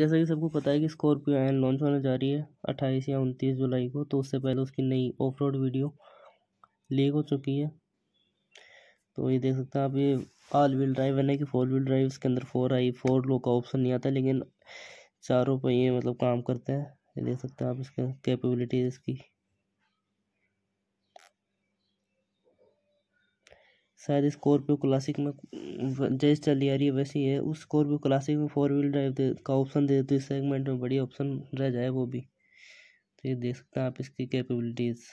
जैसा कि सबको पता है कि स्कॉर्पियो एन लॉन्च होने जा रही है अट्ठाईस या उनतीस जुलाई को तो उससे पहले उसकी नई ऑफ रोड वीडियो लीक हो चुकी है तो ये देख सकते हैं आप ये ऑल व्हील ड्राइव है ना कि फोर व्हील ड्राइव इसके अंदर फोर आई फोर लो का ऑप्शन नहीं आता लेकिन चारों ये मतलब काम करते हैं ये देख सकते हैं आप इसका कैपेबिलिटी इसकी शायद स्कॉर्पियो क्लासिक में जैसे चली आ रही है वैसी है उस स्कॉर्पियो क्लासिक में फोर व्हील ड्राइव का ऑप्शन दे देते तो इस सेगमेंट में बढ़िया ऑप्शन रह जाए वो भी तो ये देख सकते हैं आप इसकी कैपेबिलिटीज़